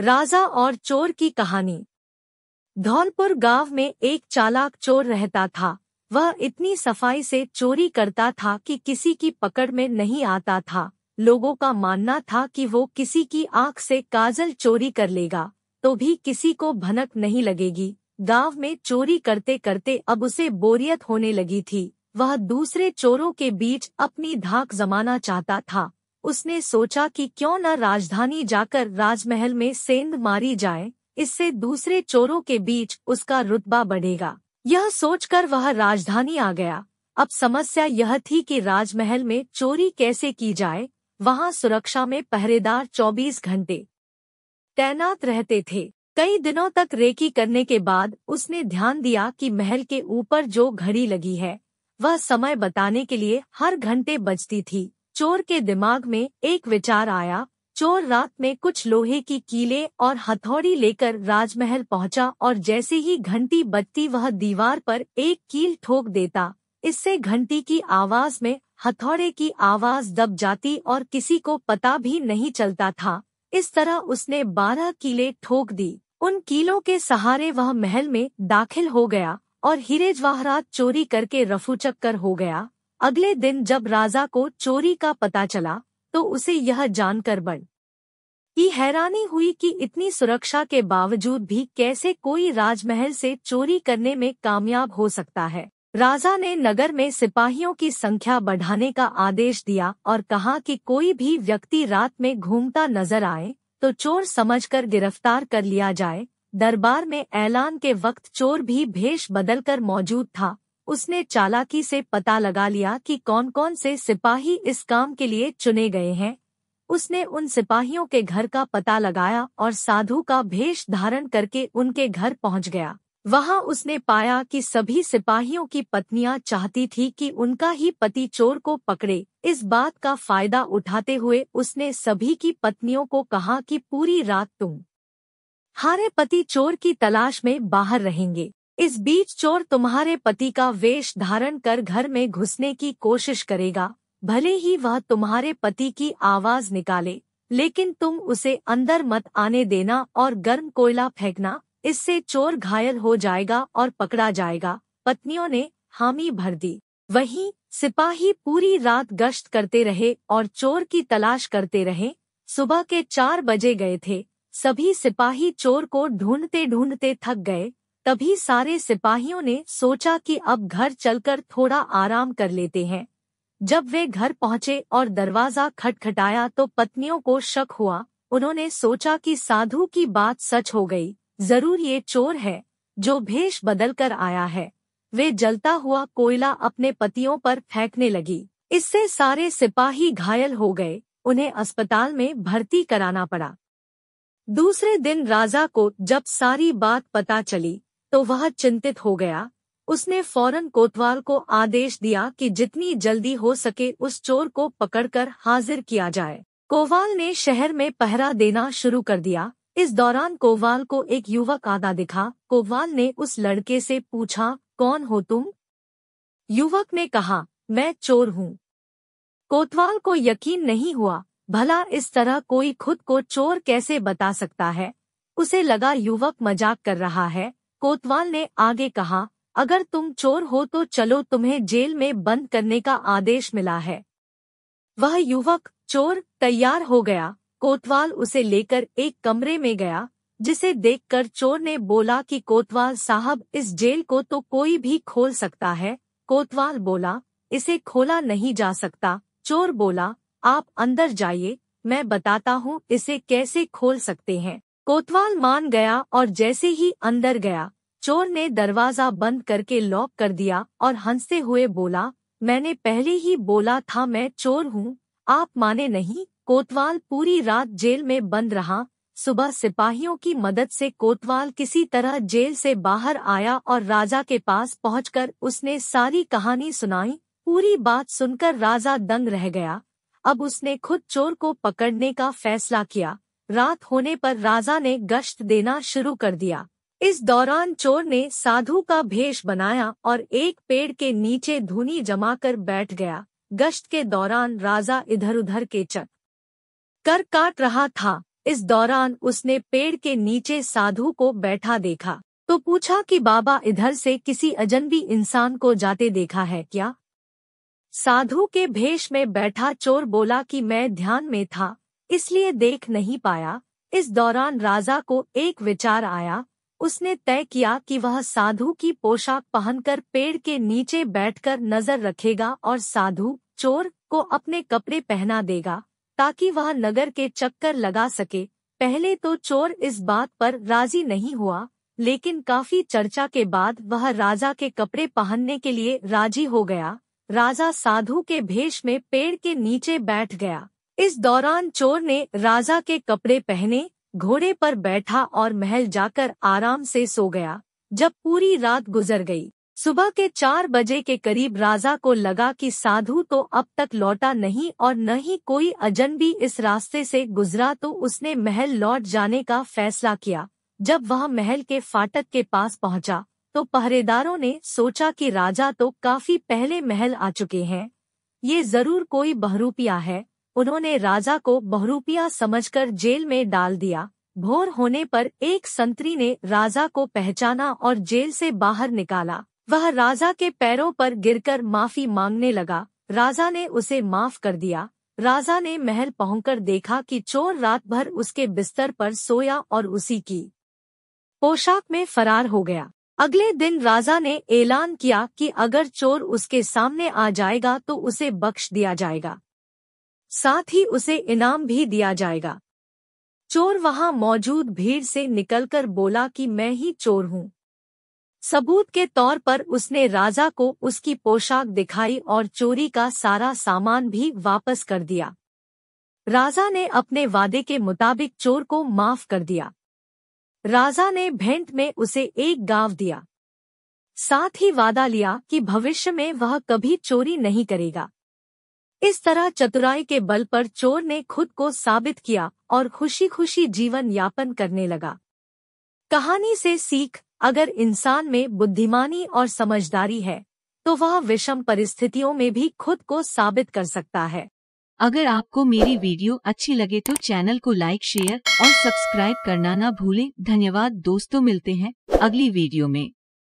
राजा और चोर की कहानी धौलपुर गांव में एक चालाक चोर रहता था वह इतनी सफाई से चोरी करता था कि किसी की पकड़ में नहीं आता था लोगों का मानना था कि वो किसी की आंख से काजल चोरी कर लेगा तो भी किसी को भनक नहीं लगेगी गांव में चोरी करते करते अब उसे बोरियत होने लगी थी वह दूसरे चोरों के बीच अपनी धाक जमाना चाहता था उसने सोचा कि क्यों न राजधानी जाकर राजमहल में सेंध मारी जाए इससे दूसरे चोरों के बीच उसका रुतबा बढ़ेगा यह सोचकर वह राजधानी आ गया अब समस्या यह थी कि राजमहल में चोरी कैसे की जाए वहां सुरक्षा में पहरेदार 24 घंटे तैनात रहते थे कई दिनों तक रेकी करने के बाद उसने ध्यान दिया कि महल के ऊपर जो घड़ी लगी है वह समय बताने के लिए हर घंटे बजती थी चोर के दिमाग में एक विचार आया चोर रात में कुछ लोहे की कीले और हथौड़ी लेकर राजमहल पहुंचा और जैसे ही घंटी बजती वह दीवार पर एक कील ठोक देता इससे घंटी की आवाज में हथौड़े की आवाज दब जाती और किसी को पता भी नहीं चलता था इस तरह उसने बारह कीले ठोक दी उन कीलों के सहारे वह महल में दाखिल हो गया और हीरे जवाहरात चोरी करके रफूचक्कर हो गया अगले दिन जब राजा को चोरी का पता चला तो उसे यह जानकर बढ़ की हैरानी हुई कि इतनी सुरक्षा के बावजूद भी कैसे कोई राजमहल से चोरी करने में कामयाब हो सकता है राजा ने नगर में सिपाहियों की संख्या बढ़ाने का आदेश दिया और कहा कि कोई भी व्यक्ति रात में घूमता नजर आए तो चोर समझकर गिरफ्तार कर लिया जाए दरबार में ऐलान के वक्त चोर भी भेष बदलकर मौजूद था उसने चालाकी से पता लगा लिया कि कौन कौन से सिपाही इस काम के लिए चुने गए हैं उसने उन सिपाहियों के घर का पता लगाया और साधु का भेष धारण करके उनके घर पहुंच गया वहां उसने पाया कि सभी सिपाहियों की पत्नियां चाहती थी कि उनका ही पति चोर को पकड़े इस बात का फायदा उठाते हुए उसने सभी की पत्नियों को कहा कि पूरी रात तुम हारे पति चोर की तलाश में बाहर रहेंगे इस बीच चोर तुम्हारे पति का वेश धारण कर घर में घुसने की कोशिश करेगा भले ही वह तुम्हारे पति की आवाज निकाले लेकिन तुम उसे अंदर मत आने देना और गर्म कोयला फेंकना इससे चोर घायल हो जाएगा और पकड़ा जाएगा पत्नियों ने हामी भर दी वहीं सिपाही पूरी रात गश्त करते रहे और चोर की तलाश करते रहे सुबह के चार बजे गए थे सभी सिपाही चोर को ढूंढते ढूंढते थक गए तभी सारे सिपाहियों ने सोचा कि अब घर चलकर थोड़ा आराम कर लेते हैं जब वे घर पहुंचे और दरवाज़ा खटखटाया तो पत्नियों को शक हुआ उन्होंने सोचा कि साधु की बात सच हो गई जरूर ये चोर है जो भेष बदल कर आया है वे जलता हुआ कोयला अपने पतियों पर फेंकने लगी इससे सारे सिपाही घायल हो गए उन्हें अस्पताल में भर्ती कराना पड़ा दूसरे दिन राजा को जब सारी बात पता चली तो वह चिंतित हो गया उसने फौरन कोतवाल को आदेश दिया कि जितनी जल्दी हो सके उस चोर को पकड़कर हाजिर किया जाए कोवाल ने शहर में पहरा देना शुरू कर दिया इस दौरान कोवाल को एक युवक आदा दिखा कोवाल ने उस लड़के से पूछा कौन हो तुम युवक ने कहा मैं चोर हूँ कोतवाल को यकीन नहीं हुआ भला इस तरह कोई खुद को चोर कैसे बता सकता है उसे लगा युवक मजाक कर रहा है कोतवाल ने आगे कहा अगर तुम चोर हो तो चलो तुम्हें जेल में बंद करने का आदेश मिला है वह युवक चोर तैयार हो गया कोतवाल उसे लेकर एक कमरे में गया जिसे देखकर चोर ने बोला कि कोतवाल साहब इस जेल को तो कोई भी खोल सकता है कोतवाल बोला इसे खोला नहीं जा सकता चोर बोला आप अंदर जाइए मैं बताता हूँ इसे कैसे खोल सकते हैं कोतवाल मान गया और जैसे ही अंदर गया चोर ने दरवाजा बंद करके लॉक कर दिया और हंसते हुए बोला मैंने पहले ही बोला था मैं चोर हूँ आप माने नहीं कोतवाल पूरी रात जेल में बंद रहा सुबह सिपाहियों की मदद से कोतवाल किसी तरह जेल से बाहर आया और राजा के पास पहुंचकर उसने सारी कहानी सुनाई पूरी बात सुनकर राजा दंग रह गया अब उसने खुद चोर को पकड़ने का फैसला किया रात होने पर राजा ने गश्त देना शुरू कर दिया इस दौरान चोर ने साधु का भेष बनाया और एक पेड़ के नीचे धुनी जमा कर बैठ गया गश्त के दौरान राजा इधर उधर के चक कर काट रहा था इस दौरान उसने पेड़ के नीचे साधु को बैठा देखा तो पूछा कि बाबा इधर से किसी अजनबी इंसान को जाते देखा है क्या साधु के भेष में बैठा चोर बोला कि मैं ध्यान में था इसलिए देख नहीं पाया इस दौरान राजा को एक विचार आया उसने तय किया कि वह साधु की पोशाक पहनकर पेड़ के नीचे बैठकर नजर रखेगा और साधु चोर को अपने कपड़े पहना देगा ताकि वह नगर के चक्कर लगा सके पहले तो चोर इस बात पर राजी नहीं हुआ लेकिन काफी चर्चा के बाद वह राजा के कपड़े पहनने के लिए राजी हो गया राजा साधु के भेष में पेड़ के नीचे बैठ गया इस दौरान चोर ने राजा के कपड़े पहने घोड़े पर बैठा और महल जाकर आराम से सो गया जब पूरी रात गुजर गई सुबह के चार बजे के करीब राजा को लगा कि साधु तो अब तक लौटा नहीं और न ही कोई अजनबी इस रास्ते से गुजरा तो उसने महल लौट जाने का फैसला किया जब वह महल के फाटक के पास पहुंचा तो पहरेदारों ने सोचा कि राजा तो काफी पहले महल आ चुके हैं ये जरूर कोई बहरूपिया है उन्होंने राजा को बहरूपिया समझकर जेल में डाल दिया भोर होने पर एक संतरी ने राजा को पहचाना और जेल से बाहर निकाला वह राजा के पैरों पर गिरकर माफी मांगने लगा राजा ने उसे माफ कर दिया राजा ने महल पहुंचकर देखा कि चोर रात भर उसके बिस्तर पर सोया और उसी की पोशाक में फरार हो गया अगले दिन राजा ने ऐलान किया कि अगर चोर उसके सामने आ जाएगा तो उसे बख्श दिया जाएगा साथ ही उसे इनाम भी दिया जाएगा चोर वहां मौजूद भीड़ से निकलकर बोला कि मैं ही चोर हूं सबूत के तौर पर उसने राजा को उसकी पोशाक दिखाई और चोरी का सारा सामान भी वापस कर दिया राजा ने अपने वादे के मुताबिक चोर को माफ कर दिया राजा ने भेंट में उसे एक गांव दिया साथ ही वादा लिया कि भविष्य में वह कभी चोरी नहीं करेगा इस तरह चतुराई के बल पर चोर ने खुद को साबित किया और खुशी खुशी जीवन यापन करने लगा कहानी से सीख अगर इंसान में बुद्धिमानी और समझदारी है तो वह विषम परिस्थितियों में भी खुद को साबित कर सकता है अगर आपको मेरी वीडियो अच्छी लगे तो चैनल को लाइक शेयर और सब्सक्राइब करना ना भूलें धन्यवाद दोस्तों मिलते हैं अगली वीडियो में